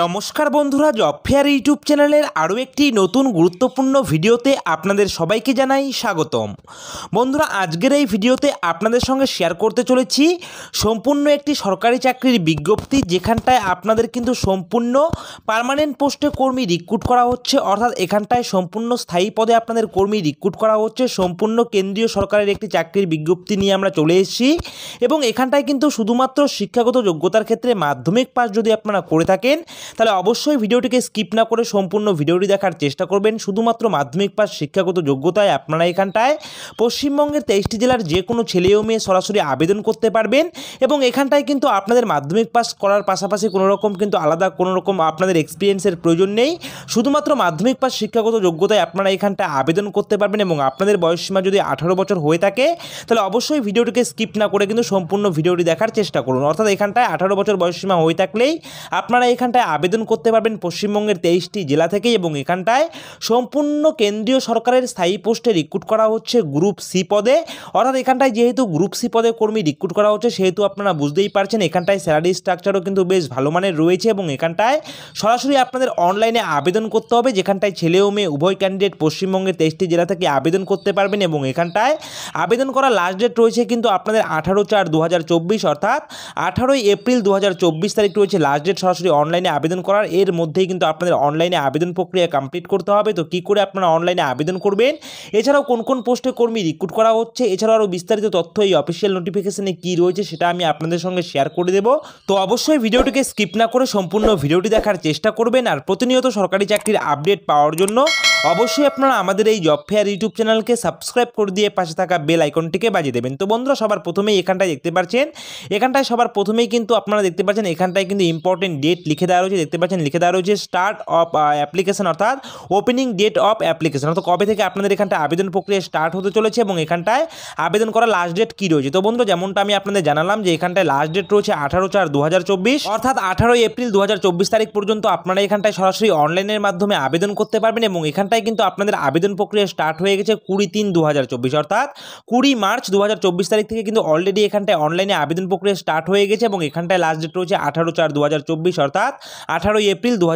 নমস্কার বন্ধুরা job fair YouTube চ্যানেলের আরও একটি নতুন গুরুত্বপূর্ণ ভিডিওতে আপনাদের সবাইকে জানাই স্বাগতম বন্ধুরা আজকের এই ভিডিওতে আপনাদের সঙ্গে শেয়ার করতে চলেছি সম্পূর্ণ একটি সরকারি চাকরির বিজ্ঞপ্তি যেখানটায় আপনাদের কিন্তু সম্পূর্ণ পারমানেন্ট পোস্টে কর্মী রিক্রুট করা হচ্ছে অর্থাৎ এখানটায় সম্পূর্ণ স্থায়ী পদে আপনাদের কর্মী রিক্রুট করা হচ্ছে সম্পূর্ণ কেন্দ্রীয় সরকারের একটি চাকরির বিজ্ঞপ্তি নিয়ে আমরা চলে এসেছি এবং এখানটায় কিন্তু শুধুমাত্র শিক্ষাগত যোগ্যতার ক্ষেত্রে মাধ্যমিক পাস যদি আপনারা করে থাকেন তাহলে অবশ্যই ভিডিওটিকে স্কিপ না করে সম্পূর্ণ ভিডিওটি দেখার চেষ্টা করবেন শুধুমাত্র মাধ্যমিক পাশ শিক্ষাগত যোগ্যতায় আপনারা এখানটায় পশ্চিমবঙ্গের তেইশটি জেলার যে কোনো ছেলে ও মেয়ে সরাসরি আবেদন করতে পারবেন এবং এখানটায় কিন্তু আপনাদের মাধ্যমিক পাস করার পাশাপাশি কোনো রকম কিন্তু আলাদা কোনো রকম আপনাদের এক্সপিরিয়েন্সের প্রয়োজন নেই শুধুমাত্র মাধ্যমিক পাশ শিক্ষাগত যোগ্যতায় আপনারা এখানটায় আবেদন করতে পারবেন এবং আপনাদের বয়সসীমা যদি আঠারো বছর হয়ে থাকে তাহলে অবশ্যই ভিডিওটিকে স্কিপ না করে কিন্তু সম্পূর্ণ ভিডিওটি দেখার চেষ্টা করুন অর্থাৎ এখানটায় আঠারো বছর বয়সসীমা হয়ে থাকলেই আপনারা এখান এখানটায় আবেদন করতে পারবেন পশ্চিমবঙ্গের তেইশটি জেলা থেকে এবং এখানটায় সম্পূর্ণ কেন্দ্রীয় সরকারের স্থায়ী পোস্টে রিক্রুট করা হচ্ছে গ্রুপ সি পদে অর্থাৎ এখানটায় যেহেতু গ্রুপ সি পদে কর্মী রিক্রুট করা হচ্ছে সেহেতু আপনারা বুঝতেই পারছেন এখানটায় স্যালারি স্ট্রাকচারও কিন্তু বেশ ভালো মানের রয়েছে এবং এখানটায় সরাসরি আপনাদের অনলাইনে আবেদন করতে হবে যেখানটায় ছেলে ও মেয়ে উভয় ক্যান্ডিডেট পশ্চিমবঙ্গের তেইশটি জেলা থেকে আবেদন করতে পারবেন এবং এখানটায় আবেদন করা লাস্ট ডেট রয়েছে কিন্তু আপনাদের আঠারো চার দু অর্থাৎ আঠারোই এপ্রিল দু তারিখ রয়েছে লাস্ট ডেট সরাসরি অনলাইন অনলাইনে আবেদন করার এর মধ্যেই কিন্তু আপনাদের অনলাইনে আবেদন প্রক্রিয়া কমপ্লিট করতে হবে তো কি করে আপনারা অনলাইনে আবেদন করবেন এছাড়াও কোন কোন পোস্টে কর্মী রিক্রুট করা হচ্ছে এছাড়াও আরও বিস্তারিত তথ্য এই অফিসিয়াল নোটিফিকেশানে কী রয়েছে সেটা আমি আপনাদের সঙ্গে শেয়ার করে দেব তো অবশ্যই ভিডিওটিকে স্কিপ না করে সম্পূর্ণ ভিডিওটি দেখার চেষ্টা করবেন আর প্রতিনিয়ত সরকারি চাকরির আপডেট পাওয়ার জন্য অবশ্যই আপনারা আমাদের এই জব ফেয়ার ইউটিউব চ্যানেলকে সাবস্ক্রাইব করে দিয়ে পাশে থাকা বেল আইকনটিকে বাজিয়ে দেবেন তো বন্ধুরা সবার প্রথমেই এখানটায় দেখতে পাচ্ছেন এখানটায় সবার প্রথমেই কিন্তু আপনারা দেখতে পাচ্ছেন এখানটায় কিন্তু ইম্পর্টেন্ট ডেট লিখে দেওয়া রয়েছে দেখতে পাচ্ছেন লিখে দেওয়া রয়েছে স্টার্ট অফ অ্যাপ্লিকেশন অর্থাৎ ওপেনিং ডেট অফ অ্যাপ্লিকেশন অর্থাৎ কবে থেকে আপনাদের এখানটায় আবেদন প্রক্রিয়া স্টার্ট হতে চলেছে এবং এখানটায় আবেদন করা লাস্ট ডেট কী রয়েছে তো বন্ধু যেমনটা আমি আপনাদের জানালাম যে এখানটায় লাস্ট ডেট রয়েছে আঠারো চার দু অর্থাৎ আঠারোই এপ্রিল দু তারিখ পর্যন্ত আপনারা এখানটায় সরাসরি অনলাইনের মাধ্যমে আবেদন করতে পারবেন এবং এখান এমনটাই কিন্তু আপনাদের আবেদন প্রক্রিয়া স্টার্ট হয়ে গেছে কুড়ি তিন দু অর্থাৎ কুড়ি মার্চ দু তারিখ থেকে কিন্তু অলরেডি এখানটায় অনলাইনে আবেদন প্রক্রিয়া স্টার্ট হয়ে গেছে এবং এখানটায় লাস্ট ডেট রয়েছে আঠারো চার দু অর্থাৎ আঠারোই এপ্রিল দু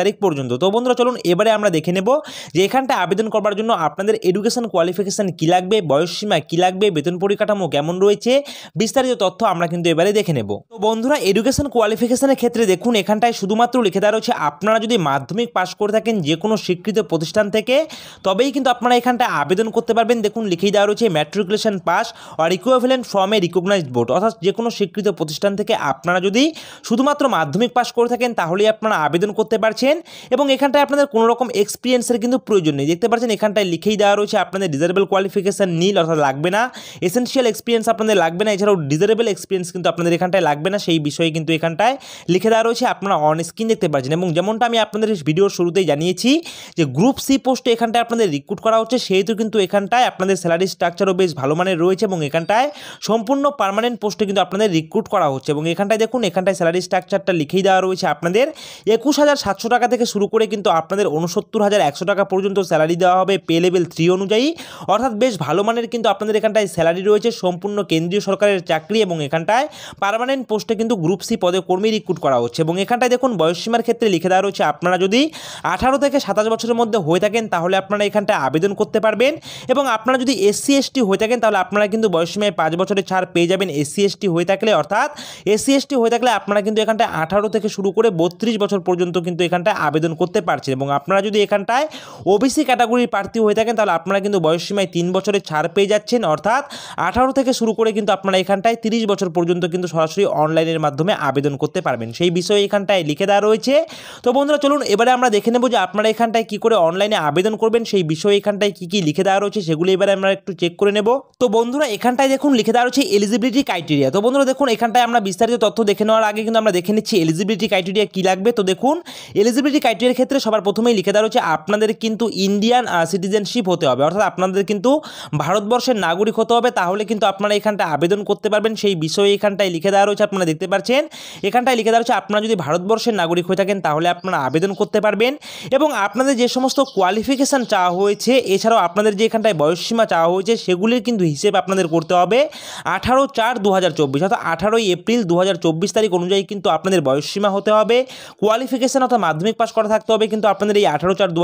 তারিখ পর্যন্ত তো বন্ধুরা চলুন এবারে আমরা দেখে নেব যে এখানটায় আবেদন করবার জন্য আপনাদের এডুকেশন কোয়ালিফিকেশান কী লাগবে বয়সসীমা কী লাগবে বেতন পরিকাঠামো কেমন রয়েছে বিস্তারিত তথ্য আমরা কিন্তু এবারে দেখে নেব তো বন্ধুরা এডুকেশন কোয়ালিফিকেশানের ক্ষেত্রে দেখুন এখানটায় শুধুমাত্র লিখে দেওয়া রয়েছে আপনারা যদি মাধ্যমিক পাশ করে থাকেন যে কোনো স্বীকৃত প্রতিষ্ঠান প্রতিষ্ঠান থেকে তবেই কিন্তু আপনারা এখানটা আবেদন করতে পারবেন দেখুন লিখেই দেওয়া রয়েছে ম্যাট্রিকুলেশন পাস আর ইকুইভ্যালেন্ট ফর্মে রিকগনাইজড বোর্ড অর্থাৎ যে কোনো স্বীকৃত প্রতিষ্ঠান থেকে আপনারা যদি শুধুমাত্র মাধ্যমিক পাস করে থাকেন তাহলেই আপনারা আবেদন করতে পারছেন এবং এখানটায় আপনাদের কোনো রকম এক্সপিরিয়েন্সের কিন্তু প্রয়োজন নেই দেখতে পাচ্ছেন এখানটায় লিখেই দেওয়া রয়েছে আপনাদের ডিজারেবল কোয়ালিফিকেশান নীল অর্থাৎ লাগবে না এসেন্সিয়াল এক্সপিরিয়েন্স আপনাদের লাগবে না এছাড়াও ডিজারেবল এক্সপিরিয়েন্স কিন্তু আপনাদের এখানটায় লাগবে না সেই বিষয়ে কিন্তু এখানটায় লিখে দেওয়া রয়েছে আপনারা অন স্ক্রিন দেখতে পাচ্ছেন এবং যেমনটা আমি আপনাদের ভিডিওর শুরুতেই জানিয়েছি যে গ্রুপ সি পোস্টে এখানটায় আপনাদের রিক্রুট করা হচ্ছে সেহেতু কিন্তু এখানটায় আপনাদের স্যালারি স্ট্রাকচারও বেশ ভালো মানের রয়েছে এবং এখানটায় সম্পূর্ণ পারমানেন্ট পোস্টে কিন্তু আপনাদের রিক্রুট করা হচ্ছে এবং এখানটায় দেখুন এখানটায় স্যালারি স্ট্রাকচারটা লিখেই দেওয়া রয়েছে আপনাদের একুশ হাজার সাতশো টাকা থেকে শুরু করে কিন্তু আপনাদের উনসত্তর হাজার একশো টাকা পর্যন্ত স্যালারি দেওয়া হবে পে লেভেল থ্রি অনুযায়ী অর্থাৎ বেশ ভালো মানের কিন্তু আপনাদের এখানটায় স্যালারি রয়েছে সম্পূর্ণ কেন্দ্রীয় সরকারের চাকরি এবং এখানটায় পারমানেন্ট পোস্টে কিন্তু গ্রুপ সি পদে কর্মী রিক্রুট করা হচ্ছে এবং এখানটায় দেখুন বয়সসীমার ক্ষেত্রে লিখে দেওয়া রয়েছে আপনারা যদি আঠারো থেকে সাতাশ বছরের মধ্যে হয়ে হয়ে থাকেন তাহলে আপনারা এখানটা আবেদন করতে পারবেন এবং আপনারা যদি এসসি এসটি হয়ে থাকেন তাহলে আপনারা কিন্তু বয়সীমায় পাঁচ বছরের ছাড় পেয়ে যাবেন এসসি এসটি হয়ে থাকলে অর্থাৎ এসসি এসটি হয়ে থাকলে আপনারা কিন্তু এখানটায় আঠারো থেকে শুরু করে বত্রিশ বছর পর্যন্ত কিন্তু এখানটায় আবেদন করতে পারছেন এবং আপনারা যদি এখানটায় ওবিসি ক্যাটাগরির প্রার্থী হয়ে থাকেন তাহলে আপনারা কিন্তু বয়সীমায় তিন বছরের ছাড় পেয়ে যাচ্ছেন অর্থাৎ আঠারো থেকে শুরু করে কিন্তু আপনারা এখানটায় তিরিশ বছর পর্যন্ত কিন্তু সরাসরি অনলাইনের মাধ্যমে আবেদন করতে পারবেন সেই বিষয়ে এখানটায় লিখে দেওয়া রয়েছে তো বন্ধুরা চলুন এবারে আমরা দেখে নেব যে আপনারা এখানটায় কী করে অন অনলাইনে আবেদন করবেন সেই বিষয়ে এখানটায় কী কী লিখে দেওয়া রয়েছে সেগুলো এবারে আমরা একটু চেক করে নেব তো বন্ধুরা এখানটায় দেখুন লিখে দেওয়া রয়েছে এলিজিবিলিটি ক্রাইটেরিয়া তো বন্ধুরা দেখুন এখানটায় আমরা বিস্তারিত তথ্য দেখে নেওয়ার আগে কিন্তু আমরা দেখে নিচ্ছি এলিজিবিলিটি ক্রাইটেরিয়া কী লাগবে তো দেখুন এলিজিবিলিটি ক্রাইটেরিয়ার ক্ষেত্রে সবার প্রথমেই লিখে দেওয়া রয়েছে আপনাদের কিন্তু ইন্ডিয়ান সিটিজেনশিপ হতে হবে অর্থাৎ আপনাদের কিন্তু ভারতবর্ষের নাগরিক হতে হবে তাহলে কিন্তু আপনারা এখানটায় আবেদন করতে পারবেন সেই বিষয়ে এখানটায় লিখে দেওয়া রয়েছে আপনারা দেখতে পাচ্ছেন এখানটায় লিখে দেওয়া রয়েছে আপনারা যদি ভারতবর্ষের নাগরিক হয়ে থাকেন তাহলে আপনারা আবেদন করতে পারবেন এবং আপনাদের যে সমস্ত কোয়ালিফিকেশান চাওয়া হয়েছে এছাড়াও আপনাদের যে এখানটায় বয়সসীমা চাওয়া হয়েছে সেগুলির কিন্তু হিসেব আপনাদের করতে হবে আঠারো চার দু হাজার চব্বিশ অর্থাৎ আঠারোই এপ্রিল দু তারিখ অনুযায়ী কিন্তু আপনাদের বয়সসীমা হতে হবে কোয়ালিফিকেশান অর্থাৎ মাধ্যমিক পাশ করা থাকতে হবে কিন্তু আপনাদের এই আঠারো চার দু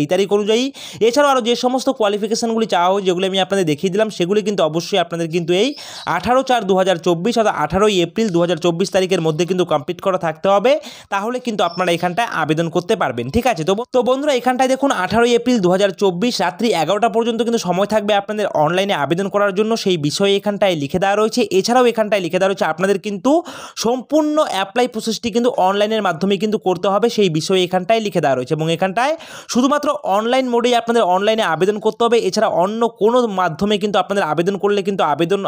এই তারিখ অনুযায়ী এছাড়াও আরও যে সমস্ত কোয়ালিফিকেশানগুলি চাওয়া হয়েছে যেগুলি আমি আপনাদের দেখিয়ে দিলাম সেগুলি কিন্তু অবশ্যই আপনাদের কিন্তু এই আঠারো চার দু অর্থাৎ আঠারোই এপ্রিল দু তারিখের মধ্যে কিন্তু কমপ্লিট করা থাকতে হবে তাহলে কিন্তু আপনারা এখানটায় আবেদন করতে পারবেন ঠিক আছে তো তো বন্ধুরা এখানটায় দেখুন আঠারোই এপ্রিল দু রাত্রি এগারোটা পর্যন্ত কিন্তু সময় থাকবে আপনাদের অনলাইনে আবেদন করার জন্য সেই বিষয়ে এখানটায় লিখে দেওয়া রয়েছে এছাড়াও এখানটায় লিখে দেওয়া রয়েছে আপনাদের কিন্তু সম্পূর্ণ অ্যাপ্লাই প্রসেসটি কিন্তু অনলাইনের মাধ্যমে কিন্তু করতে হবে সেই বিষয়ে এখানটায় লিখে দেওয়া রয়েছে এবং এখানটায় শুধুমাত্র অনলাইন মোডেই আপনাদের অনলাইনে আবেদন করতে হবে এছাড়া অন্য কোনো মাধ্যমে কিন্তু আপনাদের আবেদন করলে কিন্তু আবেদন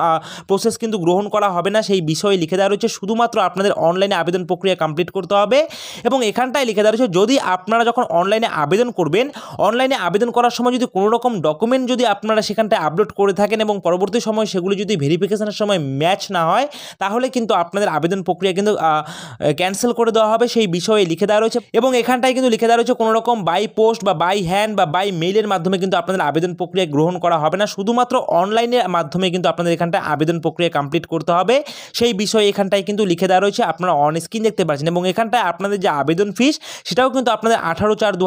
প্রসেস কিন্তু গ্রহণ করা হবে না সেই বিষয়ে লিখে দেওয়া রয়েছে শুধুমাত্র আপনাদের অনলাইনে আবেদন প্রক্রিয়া কমপ্লিট করতে হবে এবং এখানটায় লিখে দেওয়া রয়েছে যদি আপনারা যখন অনলাইনে আবেদন করবেন করবেন অনলাইনে আবেদন করার সময় যদি কোনো রকম ডকুমেন্ট যদি আপনারা সেখানটায় আপলোড করে থাকেন এবং পরবর্তী সময় সেগুলি যদি ভেরিফিকেশানের সময় ম্যাচ না হয় তাহলে কিন্তু আপনাদের আবেদন প্রক্রিয়া কিন্তু ক্যান্সেল করে দেওয়া হবে সেই বিষয়ে লিখে দেওয়া রয়েছে এবং এখানটায় কিন্তু লিখে দেওয়া রয়েছে কোনো রকম বাই পোস্ট বা বাই হ্যান্ড বা বাই মেইলের মাধ্যমে কিন্তু আপনাদের আবেদন প্রক্রিয়া গ্রহণ করা হবে না শুধুমাত্র অনলাইনের মাধ্যমে কিন্তু আপনাদের এখানটায় আবেদন প্রক্রিয়া কমপ্লিট করতে হবে সেই বিষয়ে এখানটায় কিন্তু লিখে দেওয়া রয়েছে আপনারা অন স্ক্রিন দেখতে পাচ্ছেন এবং এখানটায় আপনাদের যে আবেদন ফিস সেটাও কিন্তু আপনাদের আঠারো চার দু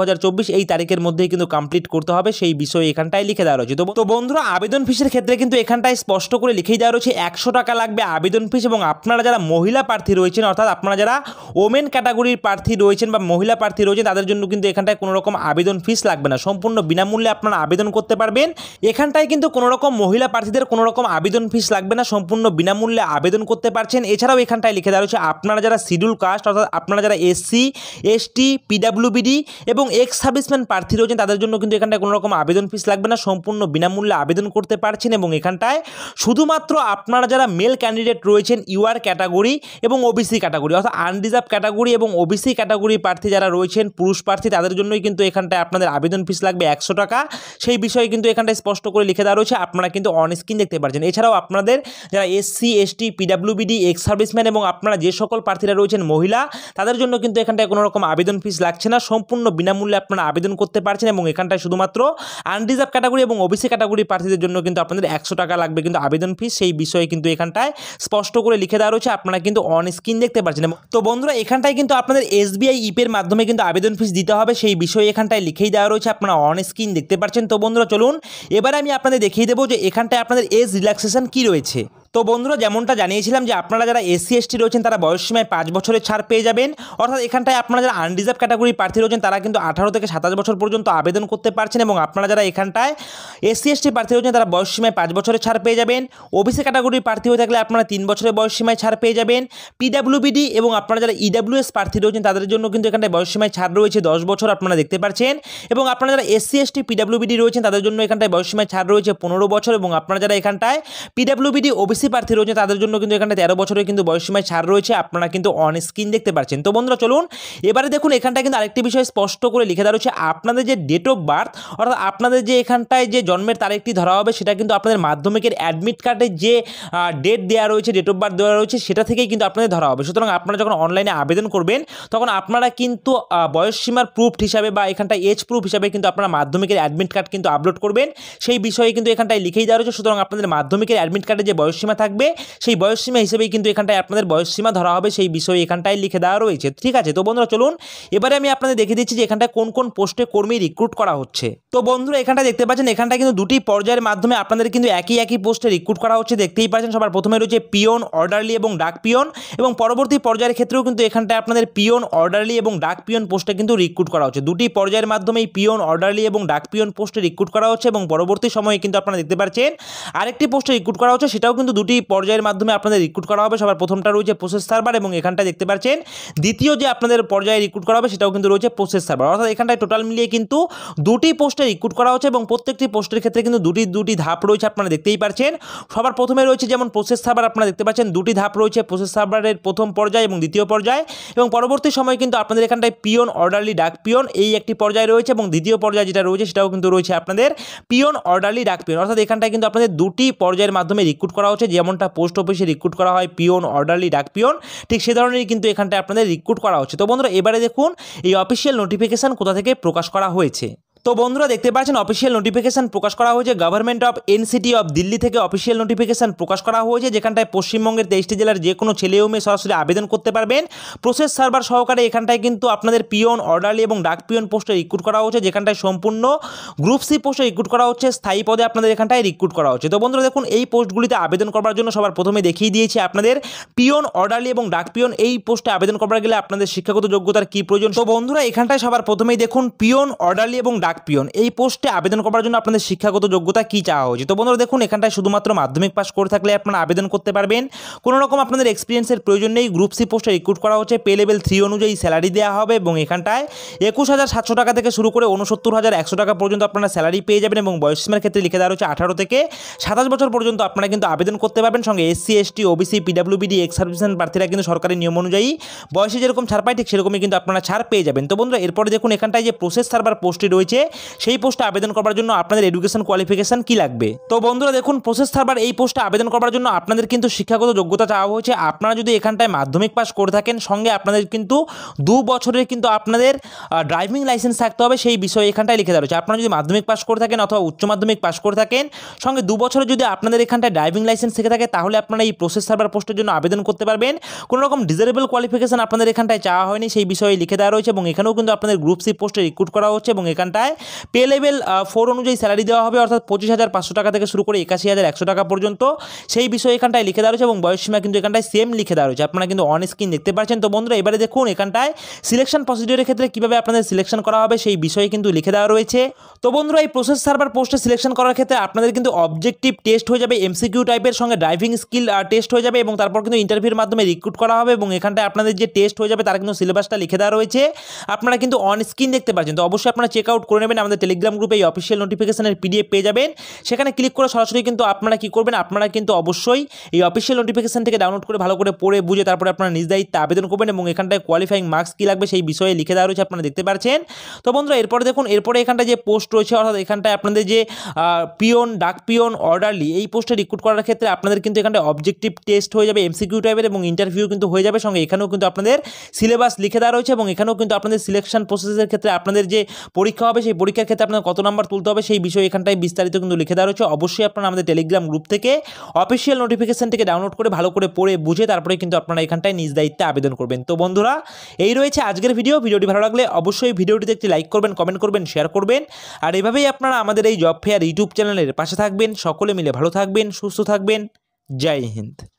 এই তারিখ তারিখের মধ্যেই কিন্তু কমপ্লিট করতে হবে সেই বিষয়ে এখানটায় লিখে দেওয়া রয়েছে তো বন্ধুরা আবেদন ফিসের ক্ষেত্রে কিন্তু এখানটায় স্পষ্ট করে লিখেই দেওয়া রয়েছে একশো টাকা লাগবে আবেদন ফিস এবং আপনারা যারা মহিলা প্রার্থী রয়েছেন অর্থাৎ আপনারা যারা ওমেন ক্যাটাগরির প্রার্থী রয়েছেন বা মহিলা প্রার্থী রয়েছেন তাদের জন্য কিন্তু এখানটায় কোনো রকম আবেদন ফিস লাগবে না সম্পূর্ণ বিনামূল্যে আপনারা আবেদন করতে পারবেন এখানটায় কিন্তু কোনো রকম মহিলা প্রার্থীদের কোনো রকম আবেদন ফিস লাগবে না সম্পূর্ণ বিনামূল্যে আবেদন করতে পারছেন এছাড়াও এখানটায় লিখে দেওয়া রয়েছে আপনারা যারা শিডিউল কাস্ট অর্থাৎ আপনারা যারা এসসি এসটি পিডাব্লিউবিডি এবং এক্স সার্ভিসম্যান প্রার্থী রয়েছেন তাদের জন্য কিন্তু এখানটায় কোনো রকম আবেদন ফিস লাগবে না সম্পূর্ণ বিনামূল্যে আবেদন করতে পারছেন এবং এখানটায় শুধুমাত্র আপনারা যারা মেল ক্যান্ডিডেট রয়েছেন ইউআর ক্যাটাগরি এবং ওবিসি ক্যাটাগরি অর্থাৎ আনরিজার্ভ ক্যাটাগরি এবং ওবিসি ক্যাটাগরি প্রার্থী যারা রয়েছেন পুরুষ প্রার্থী তাদের জন্যই কিন্তু এখানটায় আপনাদের আবেদন ফিস লাগবে একশো টাকা সেই বিষয়ে কিন্তু এখানটায় স্পষ্ট করে লিখে দেওয়া রয়েছে আপনারা কিন্তু অন স্ক্রিন দেখতে পাচ্ছেন এছাড়াও আপনাদের যারা SC ST PWBD ex serviceman এবং আপনারা যে সকল প্রার্থীরা রয়েছেন মহিলা তাদের জন্য কিন্তু এখানটায় কোনো রকম আবেদন ফিস লাগছে না সম্পূর্ণ বিনামূল্যে আপনারা আবেদন করতে পারছেন এবং এখানটায় শুধুমাত্র আনরিজার্ভ ক্যাটাগরি এবং ওবিসি ক্যাটাগরি প্রার্থীদের জন্য কিন্তু আপনাদের একশো টাকা লাগবে কিন্তু আবেদন ফি সেই বিষয়ে কিন্তু এখানটায় স্পষ্ট করে লিখে দেওয়া রয়েছে আপনারা কিন্তু অন স্ক্রিন দেখতে পাচ্ছেন তো বন্ধুরা এখানটায় কিন্তু আপনাদের e এসবিআই ইপের মাধ্যমে কিন্তু আবেদন ফিস দিতে হবে সেই বিষয়ে এখানটায় লিখেই দেওয়া রয়েছে আপনারা অন স্ক্রিন দেখতে পাচ্ছেন তো বন্ধুরা চলুন এবারে আমি আপনাদের দেখিয়ে দেবো যে এখানটায় আপনাদের এজ রিল্যাক্সেশন কী রয়েছে তো বন্ধুরা যেমনটা জানিয়েছিলাম যে আপনারা যারা এসসি এসটি রয়েছেন তারা বয়সসীমায় পাঁচ বছরের ছাড় পেয়ে যাবেন অর্থাৎ এখানটায় আপনারা যারা আনরিজার্ভ ক্যাটাগরি প্রার্থী রয়েছেন তারা কিন্তু আঠারো থেকে সাতাশ বছর পর্যন্ত আবেদন করতে পারছেন এবং আপনারা যারা এখানটায় এসসি এসটি প্রার্থী রয়েছেন তারা বয়সসীমায় পাঁচ বছরের ছাড় পেয়ে যাবেন ওবিসি ক্যাটাগরির প্রার্থী হয়ে থাকলে আপনারা তিন বছরের বয়সসীমায় ছাড় পেয়ে যাবেন পিডাব্লিউবিডি এবং আপনারা যারা ইডাব্লিউএস প্রার্থী রয়েছেন তাদের জন্য কিন্তু এখানটায় বয়সসীমায় ছাড় রয়েছে দশ বছর আপনারা দেখতে পাচ্ছেন এবং আপনারা যারা এসসি এসটি পিডাব্লিউবিডি রয়েছেন তাদের জন্য এখানটায় বয়সসীমায় ছাড় রয়েছে পনেরো বছর এবং আপনারা যারা এখানটায় পিডাব্লিউবিডি ওবিসি এসসি প্রার্থী রয়েছে তাদের জন্য কিন্তু এখানে তেরো বছরের কিন্তু বয়সীমায় ছাড় রয়েছে আপনারা কিন্তু অন স্ক্রিন দেখতে পাচ্ছেন তো বন্ধুরা চলুন এবারে দেখুন এখানটা কিন্তু আরেকটি বিষয় স্পষ্ট করে লিখে দেওয়া রয়েছে আপনাদের যে ডেট অফ বার্থ অর্থাৎ আপনাদের যে এখানটায় যে জন্মের তারিখটি ধরা হবে সেটা কিন্তু আপনাদের মাধ্যমিকের অ্যাডমিট কার্ডের যে ডেট দেওয়া রয়েছে ডেট অফ বার্থ দেওয়া রয়েছে সেটা থেকেই কিন্তু আপনাদের ধরা হবে সুতরাং আপনারা যখন অনলাইনে আবেদন করবেন তখন আপনারা কিন্তু বয়সসীমার প্রুফ হিসাবে বা এখানটা এজ প্রুফ হিসাবে কিন্তু আপনারা মাধ্যমিকের অ্যাডমিট কার্ড কিন্তু আপলোড করবেন সেই বিষয়ে কিন্তু এখানটায় লিখেই দেওয়া রয়েছে সুতরাং আপনাদের মাধ্যমিকের অ্যাডমিট কার্ডের যে বয়সসীমা বয়সসীমা থাকবে সেই বয়সসীমা হিসেবেই কিন্তু এখানটায় আপনাদের বয়সসীমা ধরা হবে সেই বিষয়ে এখানটায় লিখে দেওয়া রয়েছে ঠিক আছে তো বন্ধুরা চলুন এবারে আমি আপনাদের দেখে দিচ্ছি যে এখানটায় কোন কোন পোস্টে কর্মী রিক্রুট করা হচ্ছে তো বন্ধুরা এখানটা দেখতে পাচ্ছেন এখানটা কিন্তু দুটি পর্যায়ের মাধ্যমে আপনাদের কিন্তু একই একই পোস্টে রিক্রুট করা হচ্ছে দেখতেই পাচ্ছেন সবার প্রথমে রয়েছে পিয়ন অর্ডারলি এবং ডাক পিয়ন এবং পরবর্তী পর্যায়ের ক্ষেত্রেও কিন্তু এখানটায় আপনাদের পিয়ন অর্ডারলি এবং ডাক পিয়ন পোস্টে কিন্তু রিক্রুট করা হচ্ছে দুটি পর্যায়ের মাধ্যমে এই পিয়ন অর্ডারলি এবং ডাক পিয়ন পোস্টে রিক্রুট করা হচ্ছে এবং পরবর্তী সময়ে কিন্তু আপনারা দেখতে পাচ্ছেন আরেকটি পোস্টে রিক্রুট করা হচ্ছে সেটাও কিন্তু দুটি পর্যায়ের মাধ্যমে আপনাদের রিক্রুট করা হবে সবার প্রথমটা রয়েছে প্রসেস সার্ভার এবং এখানটা দেখতে পাচ্ছেন দ্বিতীয় যে আপনাদের পর্যায়ে রিক্রুট করা হবে সেটাও কিন্তু রয়েছে প্রসেস সার্ভার অর্থাৎ এখানটায় টোটাল মিলিয়ে কিন্তু দুটি পোস্টে রিক্রুট করা হচ্ছে এবং প্রত্যেকটি পোস্টের ক্ষেত্রে কিন্তু দুটি দুটি ধাপ রয়েছে আপনারা দেখতেই পাচ্ছেন সবার প্রথমে রয়েছে যেমন প্রসেস সার্ভার আপনারা দেখতে পাচ্ছেন দুটি ধাপ রয়েছে প্রসেস সার্ভারের প্রথম পর্যায় এবং দ্বিতীয় পর্যায় এবং পরবর্তী সময় কিন্তু আপনাদের এখানটায় পিয়ন অর্ডারলি ডাক পিয়ন এই একটি পর্যায় রয়েছে এবং দ্বিতীয় পর্যায় যেটা রয়েছে সেটাও কিন্তু রয়েছে আপনাদের পিয়ন অর্ডারলি ডাক পিয়ন অর্থাৎ এখানটায় কিন্তু আপনাদের দুটি পর্যায়ের মাধ্যমে রিক্রুট করা হচ্ছে যেমনটা পোস্ট অফিসে রিক্রুট করা হয় পিওন অর্ডারলি ডাক পিওন ঠিক সে ধরনেরই কিন্তু এখানটায় আপনাদের রিক্রুট করা হচ্ছে তো বন্ধুরা এবারে দেখুন এই অফিসিয়াল নোটিফিকেশান কোথা থেকে প্রকাশ করা হয়েছে তো বন্ধুরা দেখতে পাচ্ছেন অফিসিয়াল নোটিফিকেশান প্রকাশ করা হয়েছে government of NCT of Delhi থেকে অফিসিয়াল নোটিফিকেশান প্রকাশ করা হয়েছে যেখানটায় পশ্চিমবঙ্গের তেইশটি জেলার যে কোনো ছেলে মেয়ে সরাসরি আবেদন করতে পারবেন প্রসেস সার্ভার সহকারে এখানটায় কিন্তু আপনাদের পিওন অর্ডারলি এবং ডাক পিওন পোস্টে রিক্রুট করা হচ্ছে যেখানটায় সম্পূর্ণ গ্রুপ সি পোস্টে রিক্রুট করা হচ্ছে স্থায়ী পদে আপনাদের এখানটায় রিক্রুট করা হচ্ছে তো বন্ধুরা দেখুন এই পোস্টগুলিতে আবেদন করার জন্য সবার প্রথমে দেখিয়ে দিয়েছি আপনাদের পিওন অর্ডারলি এবং ডাক পিওন এই পোস্টে আবেদন করার গেলে আপনাদের শিক্ষাগত যোগ্যতার কী প্রয়োজন তো বন্ধুরা এখানটায় সবার প্রথমেই দেখুন পিওন অর্ডারলি এবং ডাক ডাক পিয়ন এই পোস্টে আবেদন করার জন্য আপনাদের শিক্ষাগত যোগ্যতা কী চাওয়া হয়েছে তো বন্ধুরা দেখুন এখানটায় শুধুমাত্র মাধ্যমিক পাস করে থাকলে আপনারা আবেদন করতে পারবেন কোনো রকম আপনাদের এক্সপিরিয়েন্সের প্রয়োজন নেই গ্রুপ সি পোস্টে রিক্রুট করা হচ্ছে পে লেভেল থ্রি অনুযায়ী স্যালারি দেওয়া হবে এবং এখানটায় একুশ হাজার সাতশো টাকা থেকে শুরু করে উনসত্তর হাজার একশো টাকা পর্যন্ত আপনারা স্যালারি পেয়ে যাবেন এবং বয়সীমার ক্ষেত্রে লিখে দেওয়া হচ্ছে আঠারো থেকে সাতাশ বছর পর্যন্ত আপনারা কিন্তু আবেদন করতে পারবেন সঙ্গে SC ST OBC PWBD ex serviceman প্রার্থীরা কিন্তু সরকারি নিয়ম অনুযায়ী বয়সে যেরকম ছাড় পায় ঠিক সেরকমই কিন্তু আপনারা ছাড় পেয়ে যাবেন তো বন্ধুরা এরপরে দেখুন এখানটায় যে প্রসেস সার্ভার পোস্টটি রয়েছে দিয়ে সেই পোস্টে আবেদন করার জন্য আপনাদের এডুকেশন কোয়ালিফিকেশান কি লাগবে তো বন্ধুরা দেখুন প্রসেস সার্ভার এই পোস্টে আবেদন করার জন্য আপনাদের কিন্তু শিক্ষাগত যোগ্যতা চাওয়া হয়েছে আপনারা যদি এখানটায় মাধ্যমিক পাস করে থাকেন সঙ্গে আপনাদের কিন্তু দু বছরের কিন্তু আপনাদের ড্রাইভিং লাইসেন্স থাকতে হবে সেই বিষয়ে এখানটায় লিখে দেওয়া রয়েছে আপনারা যদি মাধ্যমিক পাস করে থাকেন অথবা উচ্চ মাধ্যমিক পাস করে থাকেন সঙ্গে দু বছরে যদি আপনাদের এখানটায় ড্রাইভিং লাইসেন্স থেকে থাকে তাহলে আপনারা এই প্রসেস সার্ভার পোস্টের জন্য আবেদন করতে পারবেন কোনো রকম ডিজারেবল কোয়ালিফিকেশান আপনাদের এখানটায় চাওয়া হয়নি সেই বিষয়ে লিখে দেওয়া রয়েছে এবং এখানেও কিন্তু আপনাদের গ্রুপ সি পোস্টে রিক্রুট করা হচ্ছে এবং এখানটায় হয় পে লেভেল ফোর অনুযায়ী স্যালারি দেওয়া হবে অর্থাৎ পঁচিশ হাজার পাঁচশো টাকা থেকে শুরু করে একাশি হাজার একশো টাকা পর্যন্ত সেই বিষয়ে এখানটায় লিখে দেওয়া রয়েছে এবং বয়সসীমা কিন্তু এখানটায় সেম লিখে দেওয়া রয়েছে আপনারা কিন্তু অন স্ক্রিন দেখতে পাচ্ছেন তো বন্ধুরা এবারে দেখুন এখানটায় সিলেকশন প্রসিডিওরের ক্ষেত্রে কীভাবে আপনাদের সিলেকশন করা হবে সেই বিষয়ে কিন্তু লিখে দেওয়া রয়েছে তো বন্ধুরা এই প্রসেস সার্ভার পোস্টে সিলেকশন করার ক্ষেত্রে আপনাদের কিন্তু অবজেক্টিভ টেস্ট হয়ে যাবে এমসিকিউ টাইপের সঙ্গে ড্রাইভিং স্কিল টেস্ট হয়ে যাবে এবং তারপর কিন্তু ইন্টারভিউর মাধ্যমে রিক্রুট করা হবে এবং এখানটায় আপনাদের যে টেস্ট হয়ে যাবে তার কিন্তু সিলেবাসটা লিখে দেওয়া রয়েছে আপনারা কিন্তু অন স্ক্রিন দেখতে পাচ্ছেন তো অবশ্যই আপনারা চেক আউট করে করে নেবেন আমাদের টেলিগ্রাম গ্রুপে এই অফিসিয়াল নোটিফিকেশানের পিডিএফ পেয়ে যাবেন সেখানে ক্লিক করে সরাসরি কিন্তু আপনারা কি করবেন আপনারা কিন্তু অবশ্যই এই অফিসিয়াল নোটিফিকেশান থেকে ডাউনলোড করে ভালো করে পড়ে বুঝে তারপরে আপনারা নিজ দায়িত্বে আবেদন করবেন এবং এখানটায় কোয়ালিফাইং মার্কস কী লাগবে সেই বিষয়ে লিখে দেওয়া রয়েছে আপনারা দেখতে পাচ্ছেন তো বন্ধুরা এরপরে দেখুন এরপরে এখানটা যে পোস্ট রয়েছে অর্থাৎ এখানটায় আপনাদের যে পিয়ন ডাক পিয়ন অর্ডারলি এই পোস্টে রিক্রুট করার ক্ষেত্রে আপনাদের কিন্তু এখানটা অবজেক্টিভ টেস্ট হয়ে যাবে এমসিকিউ টাইপের এবং ইন্টারভিউ কিন্তু হয়ে যাবে সঙ্গে এখানেও কিন্তু আপনাদের সিলেবাস লিখে দেওয়া রয়েছে এবং এখানেও কিন্তু আপনাদের সিলেকশন প্রসেসের ক্ষেত্রে আপনাদের যে পরীক্ষা হবে সেই পরীক্ষার ক্ষেত্রে আপনার কত নাম্বার তুলতে হবে সেই বিষয়ে এখানটায় বিস্তারিত কিন্তু লিখে দেওয়া রয়েছে অবশ্যই আপনারা আমাদের টেলিগ্রাম গ্রুপ থেকে অফিসিয়াল নোটিফিকেশান থেকে ডাউনলোড করে ভালো করে পড়ে বুঝে তারপরে কিন্তু আপনারা এখানটায় নিজ দায়িত্বে আবেদন করবেন তো বন্ধুরা এই রয়েছে আজকের ভিডিও ভিডিওটি ভালো লাগলে অবশ্যই ভিডিওটিতে একটি লাইক করবেন কমেন্ট করবেন শেয়ার করবেন আর এভাবেই আপনারা আমাদের এই জব ফেয়ার ইউটিউব চ্যানেলের পাশে থাকবেন সকলে মিলে ভালো থাকবেন সুস্থ থাকবেন জয় হিন্দ